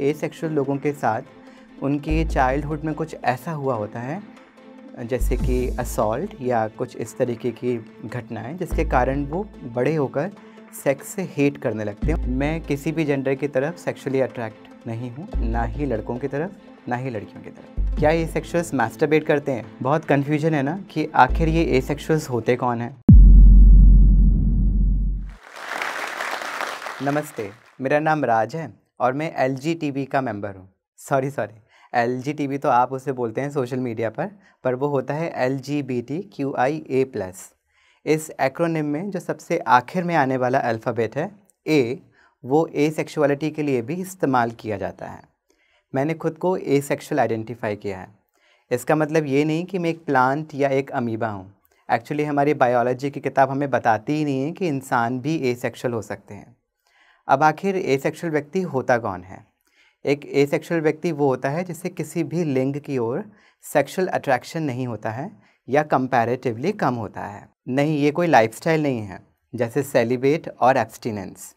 ए sexual लोगों के साथ उनकी चाइल्डहुड में कुछ ऐसा हुआ होता है जैसे कि असॉल्ट या कुछ इस तरीके की घटनाएं जिसके कारण वो बड़े होकर सेक्स से हेट करने लगते हैं मैं किसी भी जेंडर की तरफ सेक्सुअली अट्रैक्ट नहीं हूँ ना ही लड़कों की तरफ ना ही लड़कियों की तरफ क्या ये सेक्शुअल्स मैस्टरबेट करते हैं बहुत कन्फ्यूजन है ना कि आखिर ये ए सेक्शुअल्स होते कौन हैं नमस्ते मेरा नाम राज है और मैं एल जी टी का मेम्बर हूँ sorry sorry L G T तो आप उसे बोलते हैं सोशल मीडिया पर पर वो होता है L G B T Q I A plus इस एक्रोनिम में जो सबसे आखिर में आने वाला अल्फ़ाबेट है ए वो ए सेक्शुअलिटी के लिए भी इस्तेमाल किया जाता है मैंने खुद को ए सेक्शुअल आइडेंटिफाई किया है इसका मतलब ये नहीं कि मैं एक प्लांट या एक अमीबा हूँ एक्चुअली हमारी बायोलॉजी की किताब हमें बताती ही नहीं है कि इंसान भी ए सेक्शुअल हो सकते हैं अब आखिर एसेक्सुअल व्यक्ति होता कौन है एक एसेक्सुअल व्यक्ति वो होता है जिसे किसी भी लिंग की ओर सेक्सुअल अट्रैक्शन नहीं होता है या कंपैरेटिवली कम होता है नहीं ये कोई लाइफस्टाइल नहीं है जैसे सेलिब्रेट और एब्सटिनेंस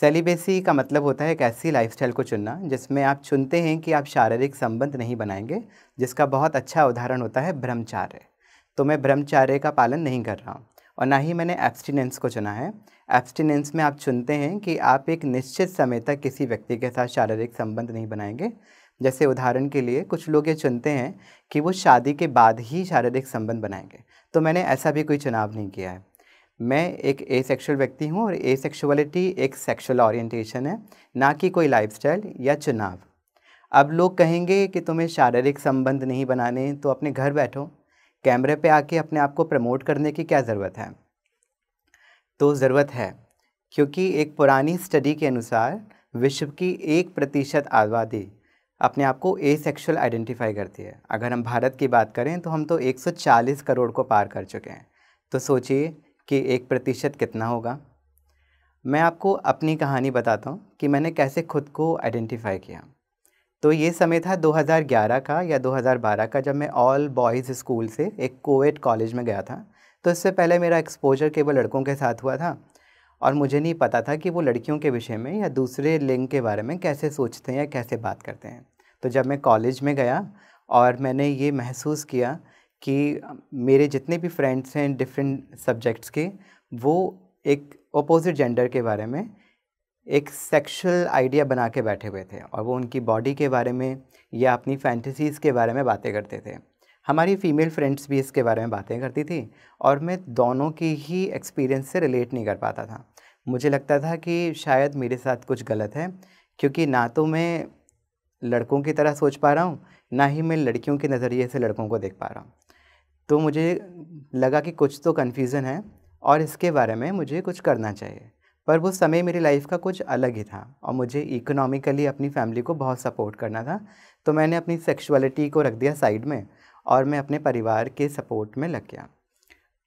सेलिबेसी का मतलब होता है एक ऐसी लाइफस्टाइल को चुनना जिसमें आप चुनते हैं कि आप शारीरिक संबंध नहीं बनाएंगे जिसका बहुत अच्छा उदाहरण होता है ब्रह्मचार्य तो मैं ब्रह्मचार्य का पालन नहीं कर रहा हूँ और ना ही मैंने एब्सटिनेंस को चुना है एब्सटिनेंस में आप चुनते हैं कि आप एक निश्चित समय तक किसी व्यक्ति के साथ शारीरिक संबंध नहीं बनाएंगे जैसे उदाहरण के लिए कुछ लोग ये चुनते हैं कि वो शादी के बाद ही शारीरिक संबंध बनाएंगे तो मैंने ऐसा भी कोई चुनाव नहीं किया है मैं एक ए सेक्शुअल व्यक्ति हूँ और ए सेक्शुअलिटी एक सेक्शुअल ऑरिएटेशन है ना कि कोई लाइफ या चुनाव अब लोग कहेंगे कि तुम्हें शारीरिक संबंध नहीं बनाने तो अपने घर बैठो कैमरे पे आके अपने आप को प्रमोट करने की क्या ज़रूरत है तो ज़रूरत है क्योंकि एक पुरानी स्टडी के अनुसार विश्व की एक प्रतिशत आबादी अपने आप को ए सेक्शुअल आइडेंटिफाई करती है अगर हम भारत की बात करें तो हम तो 140 करोड़ को पार कर चुके हैं तो सोचिए कि एक प्रतिशत कितना होगा मैं आपको अपनी कहानी बताता हूँ कि मैंने कैसे खुद को आइडेंटिफाई किया तो ये समय था 2011 का या 2012 का जब मैं ऑल बॉयज़ स्कूल से एक कोविड कॉलेज में गया था तो इससे पहले मेरा एक्सपोजर केवल लड़कों के साथ हुआ था और मुझे नहीं पता था कि वो लड़कियों के विषय में या दूसरे लिंग के बारे में कैसे सोचते हैं या कैसे बात करते हैं तो जब मैं कॉलेज में गया और मैंने ये महसूस किया कि मेरे जितने भी फ्रेंड्स हैं डिफरेंट सब्जेक्ट्स के वो एक अपोजिट जेंडर के बारे में एक सेक्सुअल आइडिया बना के बैठे हुए थे और वो उनकी बॉडी के बारे में या अपनी फैंटसीज़ के बारे में बातें करते थे हमारी फ़ीमेल फ्रेंड्स भी इसके बारे में बातें करती थी और मैं दोनों की ही एक्सपीरियंस से रिलेट नहीं कर पाता था मुझे लगता था कि शायद मेरे साथ कुछ गलत है क्योंकि ना तो मैं लड़कों की तरह सोच पा रहा हूँ ना ही मैं लड़कियों के नज़रिए से लड़कों को देख पा रहा हूँ तो मुझे लगा कि कुछ तो कन्फ्यूज़न है और इसके बारे में मुझे कुछ करना चाहिए पर वो समय मेरी लाइफ का कुछ अलग ही था और मुझे इकोनॉमिकली अपनी फैमिली को बहुत सपोर्ट करना था तो मैंने अपनी सेक्सुअलिटी को रख दिया साइड में और मैं अपने परिवार के सपोर्ट में लग गया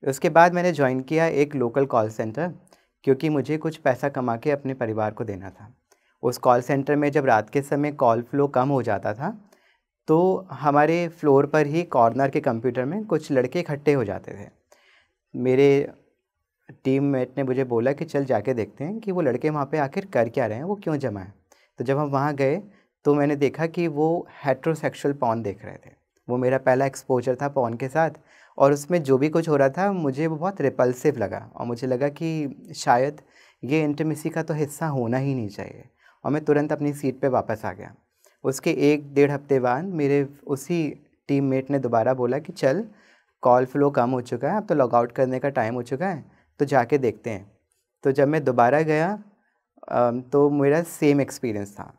उसके बाद मैंने ज्वाइन किया एक लोकल कॉल सेंटर क्योंकि मुझे कुछ पैसा कमा के अपने परिवार को देना था उस कॉल सेंटर में जब रात के समय कॉल फ्लो कम हो जाता था तो हमारे फ्लोर पर ही कॉर्नर के कंप्यूटर में कुछ लड़के इकट्ठे हो जाते थे मेरे टीम मेट ने मुझे बोला कि चल जाके देखते हैं कि वो लड़के वहाँ पे आखिर कर क्या रहे हैं वो क्यों जमा है तो जब हम वहाँ गए तो मैंने देखा कि वो हेट्रोसेक्सुअल पॉन देख रहे थे वो मेरा पहला एक्सपोजर था पॉन के साथ और उसमें जो भी कुछ हो रहा था मुझे वो बहुत रिपल्सिव लगा और मुझे लगा कि शायद ये इंटमेसी का तो हिस्सा होना ही नहीं चाहिए और मैं तुरंत अपनी सीट पर वापस आ गया उसके एक डेढ़ हफ्ते बाद मेरे उसी मेट ने दोबारा बोला कि चल कॉल फ्लो कम हो चुका है अब तो लॉगआउट करने का टाइम हो चुका है तो जाके देखते हैं तो जब मैं दोबारा गया तो मेरा सेम एक्सपीरियंस था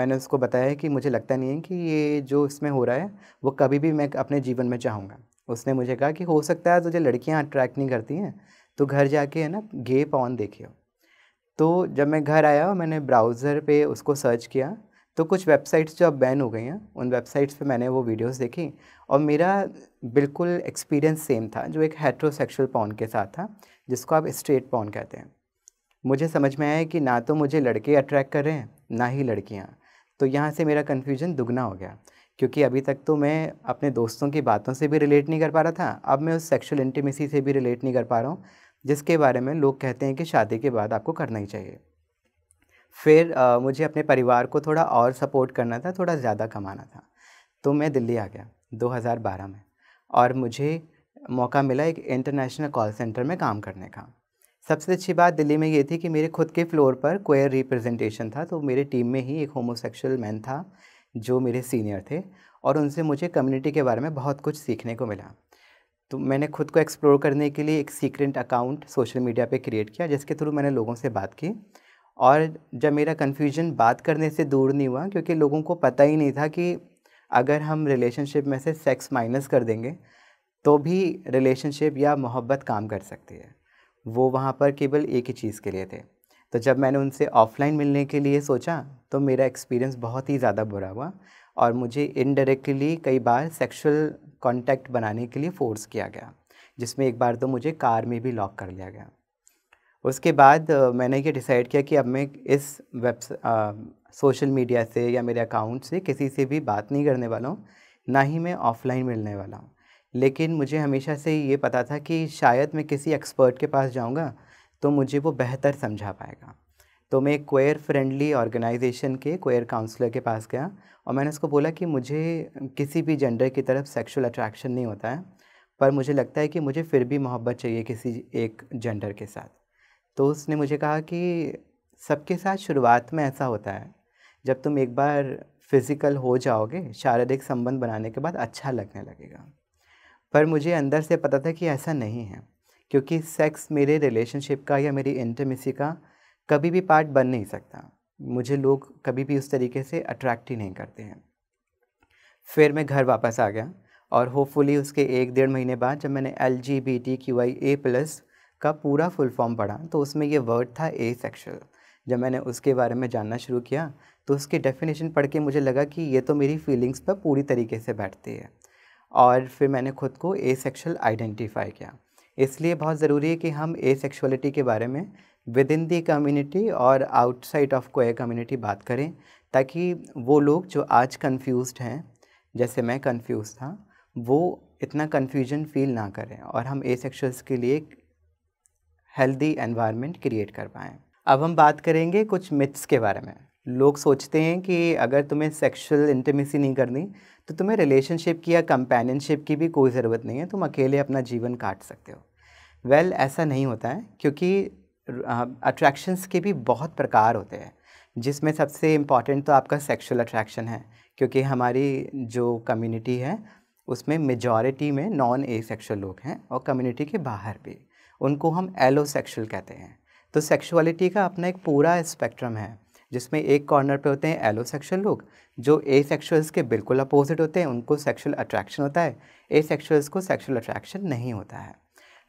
मैंने उसको बताया कि मुझे लगता नहीं है कि ये जो इसमें हो रहा है वो कभी भी मैं अपने जीवन में चाहूँगा उसने मुझे कहा कि हो सकता है तुझे लड़कियाँ अट्रैक्ट नहीं करती हैं तो घर जाके है ना गे पॉन देखियो तो जब मैं घर आया मैंने ब्राउज़र पे उसको सर्च किया तो कुछ वेबसाइट्स जो अब बैन हो गई हैं उन वेबसाइट्स पे मैंने वो वीडियोस देखी और मेरा बिल्कुल एक्सपीरियंस सेम था जो एक हेट्रोसेक्सुअल पॉन के साथ था जिसको आप स्ट्रेट पॉन कहते हैं मुझे समझ में आया कि ना तो मुझे लड़के अट्रैक्ट कर रहे हैं ना ही लड़कियाँ तो यहाँ से मेरा कन्फ्यूजन दुगना हो गया क्योंकि अभी तक तो मैं अपने दोस्तों की बातों से भी रिलेट नहीं कर पा रहा था अब मैं उस सेक्शुअल इंटीमेसी से भी रिलेट नहीं कर पा रहा हूँ जिसके बारे में लोग कहते हैं कि शादी के बाद आपको करना ही चाहिए फिर आ, मुझे अपने परिवार को थोड़ा और सपोर्ट करना था थोड़ा ज़्यादा कमाना था तो मैं दिल्ली आ गया 2012 में और मुझे मौका मिला एक इंटरनेशनल कॉल सेंटर में काम करने का सबसे अच्छी बात दिल्ली में ये थी कि मेरे खुद के फ्लोर पर कोयर रिप्रेजेंटेशन था तो मेरे टीम में ही एक होमोसेक्सुअल मैन था जो मेरे सीनियर थे और उनसे मुझे कम्युनिटी के बारे में बहुत कुछ सीखने को मिला तो मैंने खुद को एक्सप्लोर करने के लिए एक सीक्रेट अकाउंट सोशल मीडिया पे क्रिएट किया जिसके थ्रू मैंने लोगों से बात की और जब मेरा कन्फ्यूजन बात करने से दूर नहीं हुआ क्योंकि लोगों को पता ही नहीं था कि अगर हम रिलेशनशिप में से सेक्स माइनस कर देंगे तो भी रिलेशनशिप या मोहब्बत काम कर सकती है वो वहाँ पर केवल एक ही चीज़ के लिए थे तो जब मैंने उनसे ऑफ़लाइन मिलने के लिए सोचा तो मेरा एक्सपीरियंस बहुत ही ज़्यादा बुरा हुआ और मुझे इनडायरेक्टली कई बार सेक्सुअल कांटेक्ट बनाने के लिए फ़ोर्स किया गया जिसमें एक बार तो मुझे कार में भी लॉक कर लिया गया उसके बाद मैंने ये डिसाइड किया कि अब मैं इस वेब सोशल मीडिया से या मेरे अकाउंट से किसी से भी बात नहीं करने वाला हूँ ना ही मैं ऑफलाइन मिलने वाला हूँ लेकिन मुझे हमेशा से ये पता था कि शायद मैं किसी एक्सपर्ट के पास जाऊँगा तो मुझे वो बेहतर समझा पाएगा तो मैं एक कोयर फ्रेंडली ऑर्गेनाइजेशन के कोयर काउंसलर के पास गया और मैंने उसको बोला कि मुझे किसी भी जेंडर की तरफ सेक्सुअल अट्रैक्शन नहीं होता है पर मुझे लगता है कि मुझे फिर भी मोहब्बत चाहिए किसी एक जेंडर के साथ तो उसने मुझे कहा कि सबके साथ शुरुआत में ऐसा होता है जब तुम एक बार फिज़िकल हो जाओगे शारीरिक संबंध बनाने के बाद अच्छा लगने लगेगा पर मुझे अंदर से पता था कि ऐसा नहीं है क्योंकि सेक्स मेरे रिलेशनशिप का या मेरी इंटमेसी का कभी भी पार्ट बन नहीं सकता मुझे लोग कभी भी उस तरीके से अट्रैक्ट ही नहीं करते हैं फिर मैं घर वापस आ गया और होपफुली उसके एक डेढ़ महीने बाद जब मैंने L G B T Q I A plus का पूरा फुल फॉर्म पढ़ा तो उसमें ये वर्ड था ए सेक्शुअल जब मैंने उसके बारे में जानना शुरू किया तो उसकी डेफिनेशन पढ़ के मुझे लगा कि ये तो मेरी फीलिंग्स पर पूरी तरीके से बैठती है और फिर मैंने खुद को ए सेक्शुअल आइडेंटिफाई किया इसलिए बहुत ज़रूरी है कि हम ए सेक्शुअलिटी के बारे में विद इन दी कम्युनिटी और आउटसाइड ऑफ कोए कम्युनिटी बात करें ताकि वो लोग जो आज कन्फ्यूज़ हैं जैसे मैं कन्फ्यूज़ था वो इतना कन्फ्यूजन फील ना करें और हम ए सेक्शुअल्स के लिए हेल्दी एनवायरनमेंट क्रिएट कर पाएँ अब हम बात करेंगे कुछ मिथ्स के बारे में लोग सोचते हैं कि अगर तुम्हें सेक्सुअल इंटीमेसी नहीं करनी तो तुम्हें रिलेशनशिप की या कंपेनियनशिप की भी कोई ज़रूरत नहीं है तुम अकेले अपना जीवन काट सकते हो वेल well, ऐसा नहीं होता है क्योंकि अट्रैक्शंस के भी बहुत प्रकार होते हैं जिसमें सबसे इम्पॉर्टेंट तो आपका सेक्सुअल अट्रैक्शन है क्योंकि हमारी जो कम्युनिटी है उसमें मेजॉरिटी में नॉन ए सेक्शुअल लोग हैं और कम्युनिटी के बाहर भी उनको हम एलो सेक्शुअल कहते हैं तो सेक्शुअलिटी का अपना एक पूरा स्पेक्ट्रम है जिसमें एक कॉर्नर पे होते हैं एलो सेक्शुअल लोग जो ए सेक्शुअल्स के बिल्कुल अपोजिट होते हैं उनको सेक्शुअल अट्रैक्शन होता है ए सेक्शुअल्स को सेक्शुअल अट्रैक्शन नहीं होता है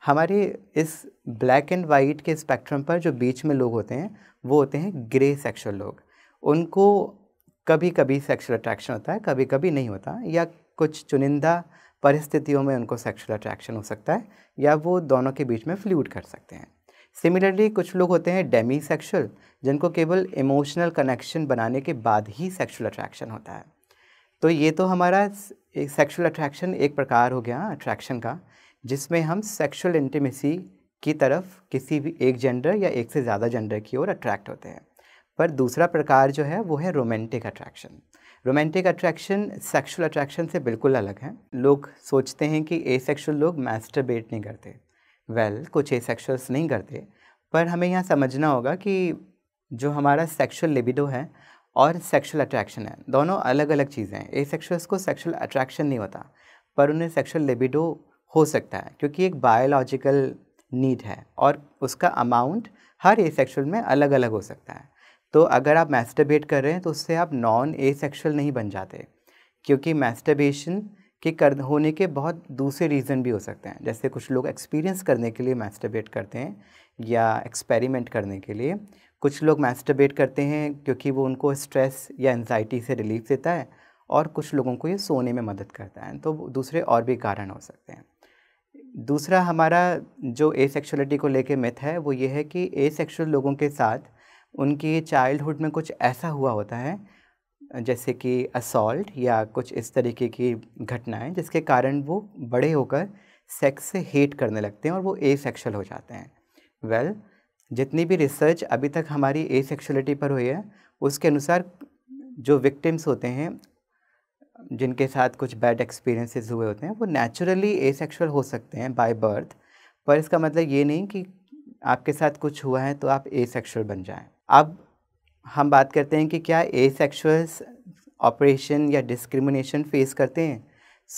हमारे इस ब्लैक एंड वाइट के स्पेक्ट्रम पर जो बीच में लोग होते हैं वो होते हैं ग्रे सेक्शुअल लोग उनको कभी कभी सेक्शुअल अट्रैक्शन होता है कभी कभी नहीं होता या कुछ चुनिंदा परिस्थितियों में उनको सेक्सुअल अट्रैक्शन हो सकता है या वो दोनों के बीच में फ्लूड कर सकते हैं सिमिलरली कुछ लोग होते हैं डेमी सेक्शुअल जिनको केवल इमोशनल कनेक्शन बनाने के बाद ही सेक्सुअल अट्रैक्शन होता है तो ये तो हमारा सेक्सुअल अट्रैक्शन एक प्रकार हो गया अट्रैक्शन का जिसमें हम सेक्सुअल इंटीमेसी की तरफ किसी भी एक जेंडर या एक से ज़्यादा जेंडर की ओर अट्रैक्ट होते हैं पर दूसरा प्रकार जो है वो है romantic attraction romantic attraction sexual attraction से बिल्कुल अलग है लोग सोचते हैं कि ए सेक्शुअल लोग मैस्टरबेट नहीं करते वेल well, कुछ ए सेक्शुअल्स नहीं करते पर हमें यहाँ समझना होगा कि जो हमारा सेक्शुअल लिबिडो है और सेक्शुअल अट्रैक्शन है दोनों अलग अलग चीज़ें हैं ए सेक्शुअल्स को सेक्शुअल अट्रैक्शन नहीं होता पर उन्हें सेक्शुअल लिबिडो हो सकता है क्योंकि एक बायोलॉजिकल नीड है और उसका अमाउंट हर ए सेक्शुअल में अलग अलग हो सकता है तो अगर आप मैस्टरबेट कर रहे हैं तो उससे आप नॉन ए सेक्शुअल नहीं बन जाते क्योंकि मैस्टरबेशन के कर होने के बहुत दूसरे रीज़न भी हो सकते हैं जैसे कुछ लोग एक्सपीरियंस करने के लिए मैस्टरबेट करते हैं या एक्सपेरिमेंट करने के लिए कुछ लोग मैस्टरबेट करते हैं क्योंकि वो उनको स्ट्रेस या एनजाइटी से रिलीफ देता है और कुछ लोगों को ये सोने में मदद करता है तो दूसरे और भी कारण हो सकते हैं दूसरा हमारा जो ए सेक्शुअलिटी को लेकर मिथ है वो ये है कि ए सेक्शुअल लोगों के साथ उनकी चाइल्डहुड में कुछ ऐसा हुआ होता है जैसे कि असॉल्ट या कुछ इस तरीके की घटनाएं जिसके कारण वो बड़े होकर सेक्स से हेट करने लगते हैं और वो ए सेक्शुअल हो जाते हैं वेल well, जितनी भी रिसर्च अभी तक हमारी ए सेक्शुअलिटी पर हुई है उसके अनुसार जो विक्टिम्स होते हैं जिनके साथ कुछ बैड एक्सपीरियंसेस हुए होते हैं वो नेचुरली ए सेक्शुअल हो सकते हैं बाय बर्थ पर इसका मतलब ये नहीं कि आपके साथ कुछ हुआ है तो आप ए सेक्शुअल बन जाएं अब हम बात करते हैं कि क्या ए सेक्शुअल्स ऑपरेशन या डिस्क्रिमिनेशन फेस करते हैं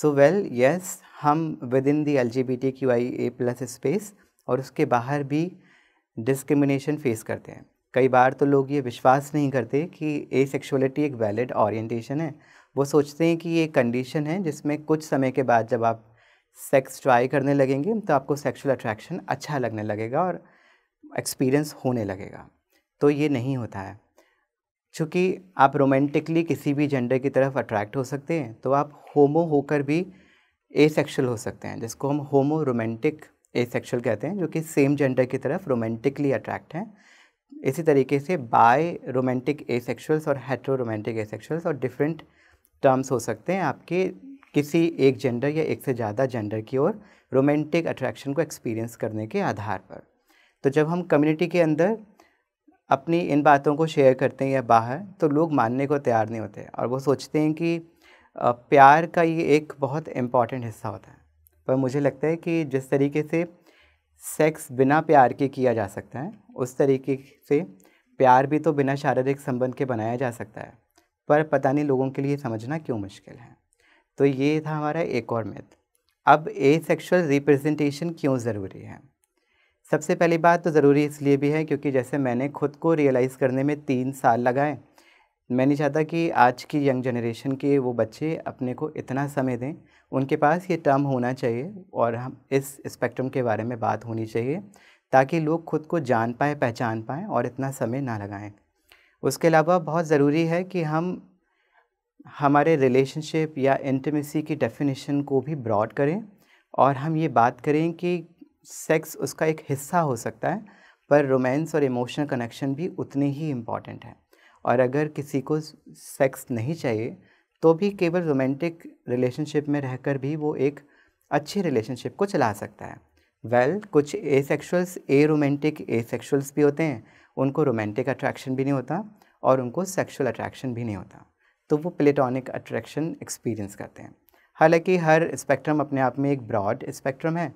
सो वेल यस हम within the L G B T Q I A plus space और उसके बाहर भी डिस्क्रिमिनेशन फेस करते हैं कई बार तो लोग ये विश्वास नहीं करते कि ए सेक्शुअलिटी एक वैलिड ऑरिएंटेशन है वो सोचते हैं कि ये कंडीशन है जिसमें कुछ समय के बाद जब आप सेक्स ट्राई करने लगेंगे तो आपको सेक्सुअल अट्रैक्शन अच्छा लगने लगेगा और एक्सपीरियंस होने लगेगा तो ये नहीं होता है चूँकि आप रोमांटिकली किसी भी जेंडर की तरफ अट्रैक्ट हो सकते हैं तो आप होमो होकर भी ए सेक्शुअल हो सकते हैं जिसको हम होमो रोमांटिक ए सेक्शुअल कहते हैं जो कि सेम जेंडर की तरफ रोमांटिकली अट्रैक्ट हैं इसी तरीके से बाय रोमांटिक ए सेक्शुअल्स और हेट्रो रोमांटिक ए सेक्शुअल्स और डिफरेंट टर्म्स हो सकते हैं आपके किसी एक जेंडर या एक से ज़्यादा जेंडर की ओर रोमांटिक अट्रैक्शन को एक्सपीरियंस करने के आधार पर तो जब हम कम्युनिटी के अंदर अपनी इन बातों को शेयर करते हैं या बाहर तो लोग मानने को तैयार नहीं होते और वो सोचते हैं कि प्यार का ये एक बहुत इम्पॉर्टेंट हिस्सा होता है पर मुझे लगता है कि जिस तरीके से सेक्स बिना प्यार के किया जा सकता है उस तरीके से प्यार भी तो बिना शारीरिक संबंध के बनाया जा सकता है पर पता नहीं लोगों के लिए समझना क्यों मुश्किल है तो ये था हमारा एक और मिथ अब ए सेक्शुअल रिप्रेजेंटेशन क्यों ज़रूरी है सबसे पहली बात तो ज़रूरी इसलिए भी है क्योंकि जैसे मैंने खुद को रियलाइज़ करने में तीन साल लगाए मैं नहीं चाहता कि आज की यंग जनरेशन के वो बच्चे अपने को इतना समय दें उनके पास ये टर्म होना चाहिए और हम इस स्पेक्ट्रम के बारे में बात होनी चाहिए ताकि लोग खुद को जान पाए पहचान पाएँ और इतना समय ना लगाएं उसके अलावा बहुत ज़रूरी है कि हम हमारे रिलेशनशिप या इंटीमेसी की डेफिनेशन को भी ब्रॉड करें और हम ये बात करें कि सेक्स उसका एक हिस्सा हो सकता है पर रोमांस और इमोशनल कनेक्शन भी उतने ही इम्पॉर्टेंट हैं और अगर किसी को सेक्स नहीं चाहिए तो भी केवल रोमांटिक रिलेशनशिप में रहकर भी वो एक अच्छी रिलेशनशिप को चला सकता है वेल well, कुछ ए सेक्शुअल्स ए रोमेंटिक ए सेक्शुअल्स भी होते हैं उनको रोमांटिक अट्रैक्शन भी नहीं होता और उनको सेक्शुअल अट्रैक्शन भी नहीं होता तो वो प्लेटॉनिक अट्रैक्शन एक्सपीरियंस करते हैं हालांकि हर स्पेक्ट्रम अपने आप में एक ब्रॉड स्पेक्ट्रम है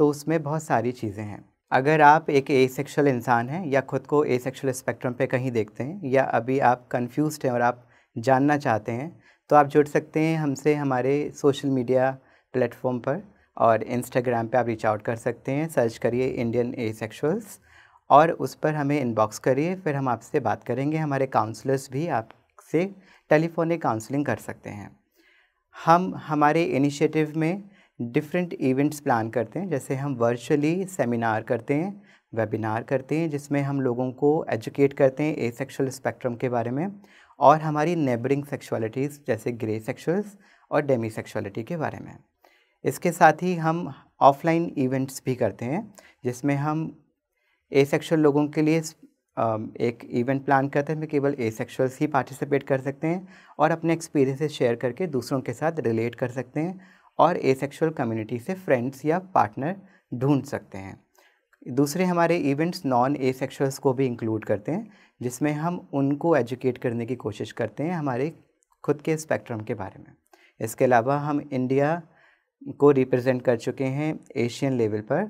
तो उसमें बहुत सारी चीज़ें हैं अगर आप एक सेक्शुअल इंसान हैं या खुद को सेक्शुअल स्पेक्ट्रम पे कहीं देखते हैं या अभी आप कंफ्यूज हैं और आप जानना चाहते हैं तो आप जुड़ सकते हैं हमसे हमारे सोशल मीडिया प्लेटफॉर्म पर और इंस्टाग्राम पे आप रीच आउट कर सकते हैं सर्च करिए इंडियन सेक्शुअल्स और उस पर हमें इनबॉक्स करिए फिर हम आपसे बात करेंगे हमारे काउंसलर्स भी आपसे टेलीफोनिक काउंसलिंग कर सकते हैं हम हमारे इनिशिएटिव में डिफरेंट इवेंट्स प्लान करते हैं जैसे हम वर्चुअली सेमिनार करते हैं वेबिनार करते हैं जिसमें हम लोगों को एजुकेट करते हैं ए सेक्शुअल स्पेक्ट्रम के बारे में और हमारी नेबरिंग सेक्सुअलिटीज़ जैसे ग्रे सेक्शुअल्स और डेमी सेक्सुअलिटी के बारे में इसके साथ ही हम ऑफलाइन इवेंट्स भी करते हैं जिसमें हम ए सेक्शुअल लोगों के लिए एक इवेंट प्लान करते हैं केवल ए सेक्शुअल्स ही पार्टिसिपेट कर सकते हैं और अपने एक्सपीरियंसेस शेयर करके दूसरों के साथ रिलेट कर सकते हैं और एसेक्सुअल कम्युनिटी से फ्रेंड्स या पार्टनर ढूंढ सकते हैं दूसरे हमारे इवेंट्स नॉन ए सेक्शुअल्स को भी इंक्लूड करते हैं जिसमें हम उनको एजुकेट करने की कोशिश करते हैं हमारे खुद के स्पेक्ट्रम के बारे में इसके अलावा हम इंडिया को रिप्रेजेंट कर चुके हैं एशियन लेवल पर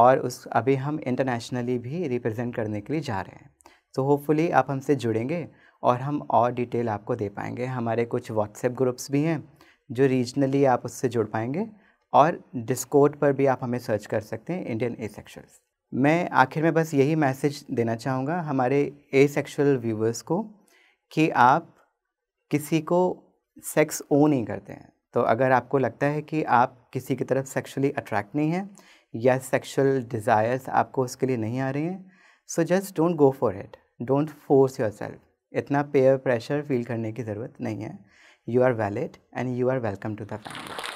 और उस अभी हम इंटरनेशनली भी रिप्रेजेंट करने के लिए जा रहे हैं तो होपफुली आप हमसे जुड़ेंगे और हम और डिटेल आपको दे पाएंगे हमारे कुछ व्हाट्सएप ग्रुप्स भी हैं जो रीजनली आप उससे जुड़ पाएंगे और डिस्कोड पर भी आप हमें सर्च कर सकते हैं इंडियन ए सेक्शुअल्स मैं आखिर में बस यही मैसेज देना चाहूँगा हमारे ए सेक्शुअल व्यूवर्स को कि आप किसी को सेक्स ओ नहीं करते हैं तो अगर आपको लगता है कि आप किसी की तरफ सेक्सुअली अट्रैक्ट नहीं हैं या सेक्सुअल डिज़ायर्स आपको उसके लिए नहीं आ रही हैं so just don't go for it don't force yourself इतना पेयर प्रेशर फील करने की ज़रूरत नहीं है you are valid and you are welcome to the family